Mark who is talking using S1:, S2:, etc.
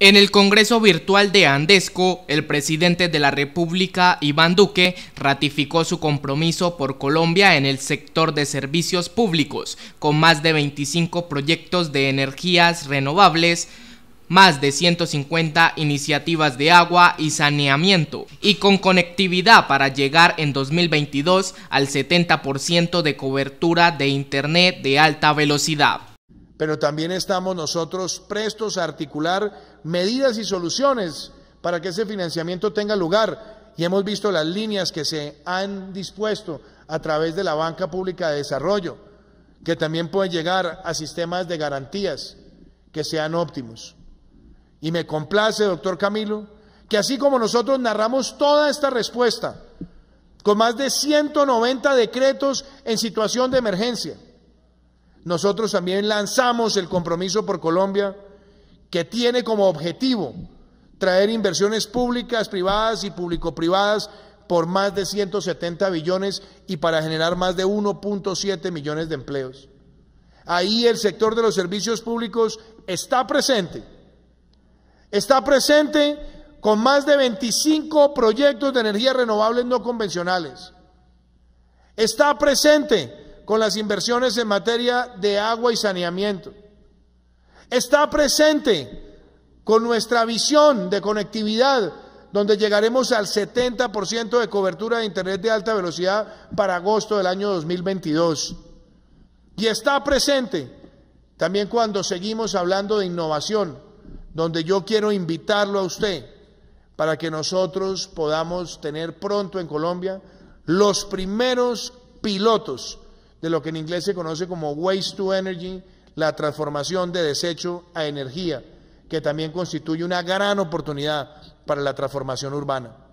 S1: En el Congreso Virtual de Andesco, el presidente de la República, Iván Duque, ratificó su compromiso por Colombia en el sector de servicios públicos, con más de 25 proyectos de energías renovables, más de 150 iniciativas de agua y saneamiento, y con conectividad para llegar en 2022 al 70% de cobertura de Internet de alta velocidad
S2: pero también estamos nosotros prestos a articular medidas y soluciones para que ese financiamiento tenga lugar. Y hemos visto las líneas que se han dispuesto a través de la banca pública de desarrollo, que también pueden llegar a sistemas de garantías que sean óptimos. Y me complace, doctor Camilo, que así como nosotros narramos toda esta respuesta, con más de 190 decretos en situación de emergencia, nosotros también lanzamos el compromiso por Colombia, que tiene como objetivo traer inversiones públicas, privadas y público-privadas por más de 170 billones y para generar más de 1.7 millones de empleos. Ahí el sector de los servicios públicos está presente. Está presente con más de 25 proyectos de energías renovables no convencionales. Está presente con las inversiones en materia de agua y saneamiento. Está presente con nuestra visión de conectividad, donde llegaremos al 70% de cobertura de Internet de alta velocidad para agosto del año 2022. Y está presente también cuando seguimos hablando de innovación, donde yo quiero invitarlo a usted para que nosotros podamos tener pronto en Colombia los primeros pilotos de lo que en inglés se conoce como waste to energy, la transformación de desecho a energía, que también constituye una gran oportunidad para la transformación urbana.